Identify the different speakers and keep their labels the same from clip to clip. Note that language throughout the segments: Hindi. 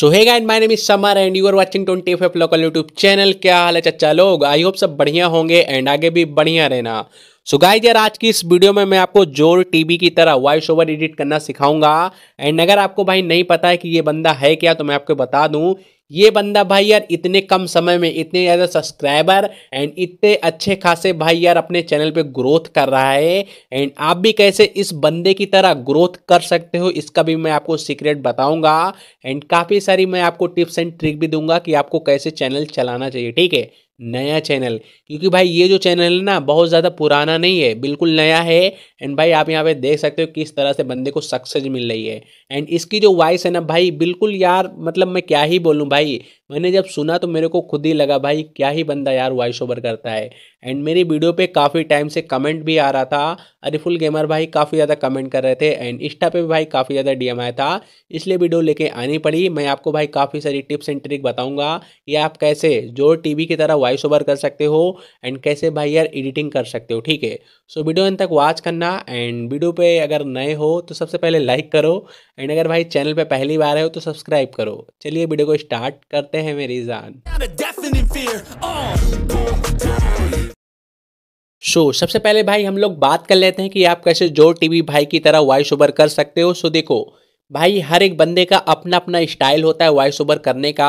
Speaker 1: so hey guys my name is Samar and you are watching twenty five local YouTube channel क्या हाल है चचा लोग आई होप सब बढ़िया होंगे एंड आगे भी बढ़िया रहना सो so गाइज यार आज की इस वीडियो में मैं आपको जोर टीवी की तरह वॉइस ओवर एडिट करना सिखाऊंगा एंड अगर आपको भाई नहीं पता है कि ये बंदा है क्या तो मैं आपको बता दूं ये बंदा भाई यार इतने कम समय में इतने ज़्यादा सब्सक्राइबर एंड इतने अच्छे खासे भाई यार अपने चैनल पे ग्रोथ कर रहा है एंड आप भी कैसे इस बंदे की तरह ग्रोथ कर सकते हो इसका भी मैं आपको सीक्रेट बताऊंगा एंड काफ़ी सारी मैं आपको टिप्स एंड ट्रिक भी दूंगा कि आपको कैसे चैनल चलाना चाहिए ठीक है नया चैनल क्योंकि भाई ये जो चैनल है ना बहुत ज़्यादा पुराना नहीं है बिल्कुल नया है एंड भाई आप यहाँ पे देख सकते हो किस तरह से बंदे को सक्सेस मिल रही है एंड इसकी जो वॉइस है ना भाई बिल्कुल यार मतलब मैं क्या ही बोलूँ भाई मैंने जब सुना तो मेरे को खुद ही लगा भाई क्या ही बंदा यार वॉइस ओवर करता है एंड मेरी वीडियो पे काफ़ी टाइम से कमेंट भी आ रहा था अरिफुल गेमर भाई काफ़ी ज़्यादा कमेंट कर रहे थे एंड इंस्टा पे भी भाई काफ़ी ज़्यादा डीएम आया था इसलिए वीडियो लेके आनी पड़ी मैं आपको भाई काफ़ी सारी टिप्स एंड ट्रिक बताऊँगा कि आप कैसे जो टी की तरह वॉइस ओवर कर सकते हो एंड कैसे भाई यार एडिटिंग कर सकते हो ठीक है सो वीडियो अंत तक वॉच करना एंड वीडियो पर अगर नए हो तो सबसे पहले लाइक करो एंड अगर भाई चैनल पर पहली बार हो तो सब्सक्राइब करो चलिए वीडियो को स्टार्ट करते कहते हैं मेरी जान शो so, सबसे पहले भाई हम लोग बात कर लेते हैं कि आप कैसे जो टीवी भाई की तरह वॉइस ओवर कर सकते हो सो देखो भाई हर एक बंदे का अपना अपना स्टाइल होता है वॉइस ओवर करने का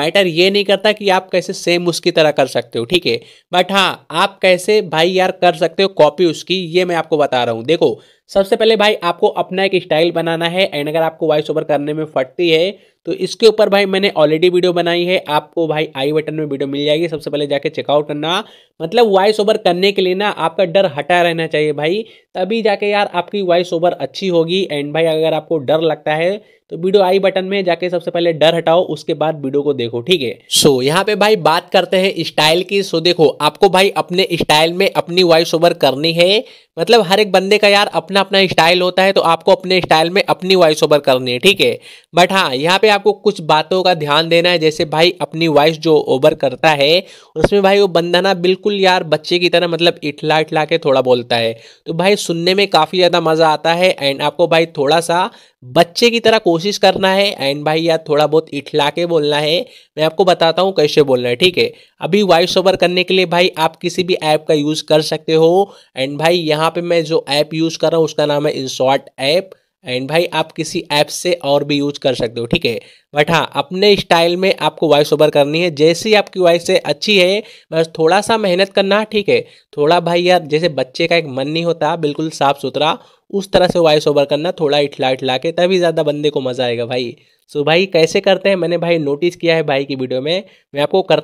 Speaker 1: मैटर ये नहीं करता कि आप कैसे सेम उसकी तरह कर सकते हो ठीक है बट हाँ आप कैसे भाई यार कर सकते हो कॉपी उसकी ये मैं आपको बता रहा हूँ देखो सबसे पहले भाई आपको अपना एक स्टाइल बनाना है एंड अगर आपको वॉइस ओवर करने में फटती है तो इसके ऊपर भाई मैंने ऑलरेडी वीडियो बनाई है आपको भाई आई बटन में वीडियो मिल जाएगी सबसे पहले जाके चेकआउट करना मतलब वॉइस ओवर करने के लिए ना आपका डर हटा रहना चाहिए भाई तभी जाके यार आपकी वॉइस ओवर अच्छी होगी एंड भाई अगर आपको डर लगता है तो वीडियो आई बटन में जाके सबसे पहले डर हटाओ उसके बाद वीडियो को देखो ठीक है सो so, यहाँ पे भाई बात करते हैं स्टाइल की सो so, देखो आपको भाई अपने स्टाइल में अपनी वॉइस ओवर करनी है मतलब हर एक बंदे का यार अपना अपना अपना स्टाइल होता है तो आपको अपने स्टाइल में अपनी वॉइस ओवर करनी है ठीक है बट हाँ यहाँ पे आपको कुछ बातों का ध्यान देना है जैसे भाई अपनी वॉइस जो ओवर करता है उसमें भाई वो बंदा ना बिल्कुल यार बच्चे की तरह मतलब इठला इठला के थोड़ा बोलता है तो भाई सुनने में काफ़ी ज़्यादा मज़ा आता है एंड आपको भाई थोड़ा सा बच्चे की तरह कोशिश करना है एंड भाई यार थोड़ा बहुत इठला के बोलना है मैं आपको बताता हूँ कैसे बोलना है ठीक है अभी वॉइस ओवर करने के लिए भाई आप किसी भी ऐप का यूज़ कर सकते हो एंड भाई यहाँ पे मैं जो ऐप यूज़ कर रहा हूँ उसका नाम है इन शॉर्ट ऐप एंड भाई आप किसी ऐप से और भी यूज कर सकते हो ठीक है बट हाँ अपने स्टाइल में आपको वॉइस ओवर करनी है जैसे ही आपकी वॉइस से अच्छी है बस थोड़ा सा मेहनत करना है ठीक है थोड़ा भाई यार जैसे बच्चे का एक मन नहीं होता बिल्कुल साफ सुथरा उस तरह से वॉइस ओवर करना थोड़ा इठला इठला के तभी ज़्यादा बंदे को मज़ा आएगा भाई सो so भाई कैसे करते हैं मैंने भाई नोटिस किया है भाई की वीडियो में मैं आपको कर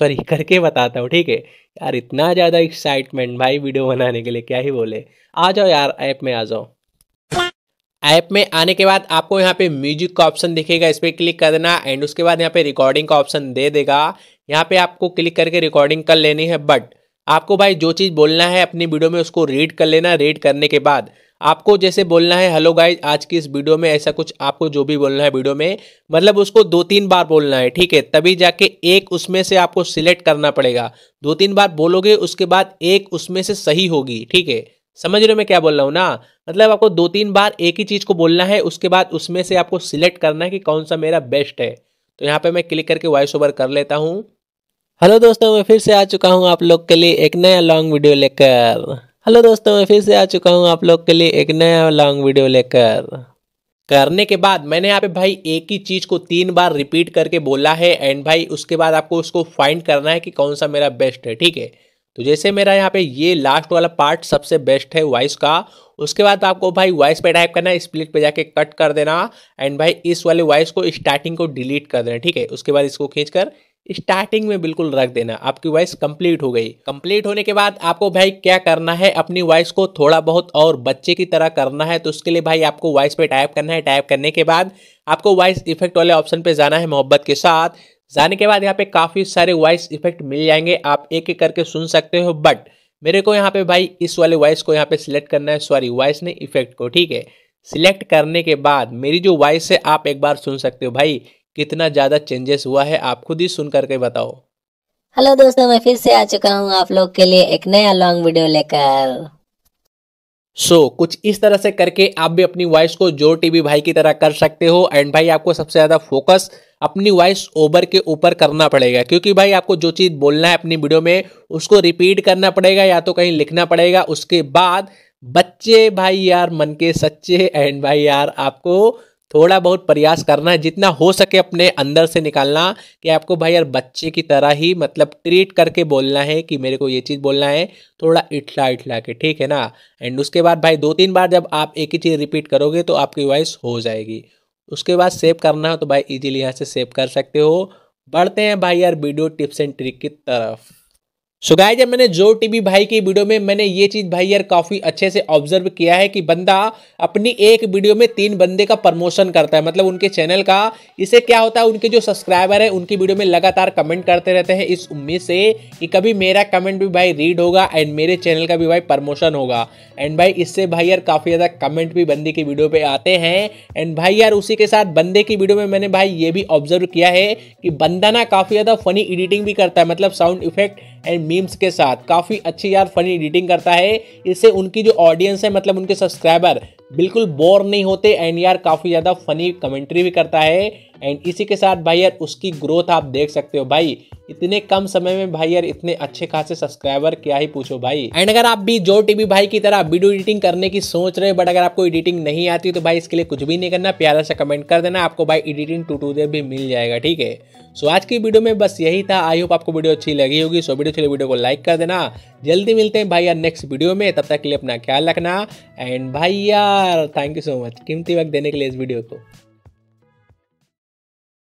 Speaker 1: सॉरी करके बताता हूँ ठीक है यार इतना ज़्यादा एक्साइटमेंट भाई वीडियो बनाने के लिए क्या ही बोले आ जाओ यार ऐप में आ जाओ ऐप में आने के बाद आपको यहाँ पे म्यूजिक का ऑप्शन दिखेगा इस पर क्लिक कर देना एंड उसके बाद यहाँ पे रिकॉर्डिंग का ऑप्शन दे देगा यहाँ पे आपको क्लिक करके रिकॉर्डिंग कर लेनी है बट आपको भाई जो चीज़ बोलना है अपनी वीडियो में उसको रीड कर लेना रीड करने के बाद आपको जैसे बोलना है हेलो गाइज आज की इस वीडियो में ऐसा कुछ आपको जो भी बोलना है वीडियो में मतलब उसको दो तीन बार बोलना है ठीक है तभी जाके एक उसमें से आपको सिलेक्ट करना पड़ेगा दो तीन बार बोलोगे उसके बाद एक उसमें से सही होगी ठीक है समझ रहे हो मैं क्या बोल रहा हूँ ना मतलब आपको दो तीन बार एक ही चीज़ को बोलना है उसके बाद उसमें से आपको सिलेक्ट करना है कि कौन सा मेरा बेस्ट है तो यहाँ पे मैं क्लिक करके वॉइस ओवर कर लेता हूँ हेलो दोस्तों मैं फिर से आ चुका हूँ आप लोग के लिए एक नया लॉन्ग वीडियो लेकर हेलो दोस्तों मैं फिर से आ चुका हूँ आप लोग के लिए एक नया लॉन्ग वीडियो लेकर करने के बाद मैंने यहाँ पे भाई एक ही चीज़ को तीन बार रिपीट करके बोला है एंड भाई उसके बाद आपको उसको फाइंड करना है कि कौन सा मेरा बेस्ट है ठीक है तो जैसे मेरा यहाँ पे ये लास्ट वाला पार्ट सबसे बेस्ट है वॉइस का उसके बाद आपको भाई वॉइस पे टाइप करना है स्प्लिट पे जाके कट कर देना एंड भाई इस वाले वॉइस को स्टार्टिंग को डिलीट कर देना ठीक है उसके बाद इसको खींचकर स्टार्टिंग में बिल्कुल रख देना आपकी वॉइस कंप्लीट हो गई कंप्लीट होने के बाद आपको भाई क्या करना है अपनी वॉइस को थोड़ा बहुत और बच्चे की तरह करना है तो उसके लिए भाई आपको वॉइस पे टाइप करना है टाइप करने के बाद आपको वॉइस इफेक्ट वाले ऑप्शन पे जाना है मोहब्बत के साथ जाने के बाद यहाँ पे काफ़ी सारे वॉइस इफेक्ट मिल जाएंगे आप एक एक करके सुन सकते हो बट मेरे को यहाँ पे भाई इस वाले वॉइस को यहाँ पे सिलेक्ट करना है सॉरी वॉइस ने इफेक्ट को ठीक है सिलेक्ट करने के बाद मेरी जो वॉइस है आप एक बार सुन सकते हो भाई कितना ज़्यादा चेंजेस हुआ है आप खुद ही सुन करके बताओ हेलो दोस्तों मैं फिर से आ चुका हूँ आप लोग के लिए एक नया लॉन्ग वीडियो लेकर सो so, कुछ इस तरह से करके आप भी अपनी वॉइस को जो टीवी भाई की तरह कर सकते हो एंड भाई आपको सबसे ज़्यादा फोकस अपनी वॉइस ओवर के ऊपर करना पड़ेगा क्योंकि भाई आपको जो चीज़ बोलना है अपनी वीडियो में उसको रिपीट करना पड़ेगा या तो कहीं लिखना पड़ेगा उसके बाद बच्चे भाई यार मन के सच्चे एंड भाई यार आपको थोड़ा बहुत प्रयास करना है जितना हो सके अपने अंदर से निकालना कि आपको भाई यार बच्चे की तरह ही मतलब ट्रीट करके बोलना है कि मेरे को ये चीज़ बोलना है थोड़ा इठला इठला के ठीक है ना एंड उसके बाद भाई दो तीन बार जब आप एक ही चीज़ रिपीट करोगे तो आपकी वॉइस हो जाएगी उसके बाद सेव करना हो तो भाई इजीली यहाँ से सेव कर सकते हो बढ़ते हैं भाई यार वीडियो टिप्स एंड ट्रिक की तरफ सो so गाय जब मैंने जो टीवी भाई की वीडियो में मैंने ये चीज़ भाई यार काफ़ी अच्छे से ऑब्जर्व किया है कि बंदा अपनी एक वीडियो में तीन बंदे का प्रमोशन करता है मतलब उनके चैनल का इससे क्या होता है उनके जो सब्सक्राइबर है उनकी वीडियो में लगातार कमेंट करते रहते हैं इस उम्मीद से कि कभी मेरा कमेंट भी भाई रीड होगा एंड मेरे चैनल का भी भाई प्रमोशन होगा एंड भाई इससे भाई यार काफ़ी ज़्यादा कमेंट भी बंदे की वीडियो पे आते हैं एंड भाई यार उसी के साथ बंदे की वीडियो में मैंने भाई ये भी ऑब्जर्व किया है कि बंदा ना काफ़ी ज़्यादा फनी एडिटिंग भी करता है मतलब साउंड इफेक्ट एंड मीम्स के साथ काफ़ी अच्छी यार फनी एडिटिंग करता है इससे उनकी जो ऑडियंस है मतलब उनके सब्सक्राइबर बिल्कुल बोर नहीं होते एंड यार काफ़ी ज़्यादा फनी कमेंट्री भी करता है एंड इसी के साथ भाई यार उसकी ग्रोथ आप देख सकते हो भाई इतने कम समय में भाई यार इतने अच्छे खासे सब्सक्राइबर क्या ही पूछो भाई एंड अगर आप भी जो टीवी भाई की तरह वीडियो एडिटिंग करने की सोच रहे हो बट अगर आपको एडिटिंग नहीं आती तो भाई इसके लिए कुछ भी नहीं करना प्यारा सा कमेंट कर देना आपको भाई एडिटिंग ट्यूटोरियल भी मिल जाएगा ठीक है सो आज की वीडियो में बस यही था आई होप आपको वीडियो अच्छी लगी होगी सो वीडियो अच्छी वीडियो को लाइक कर देना जल्दी मिलते हैं भाई यार नेक्स्ट वीडियो में तब तक के लिए अपना ख्याल रखना एंड भाई यार थैंक यू सो मच कीमती वक्त देने के लिए इस वीडियो को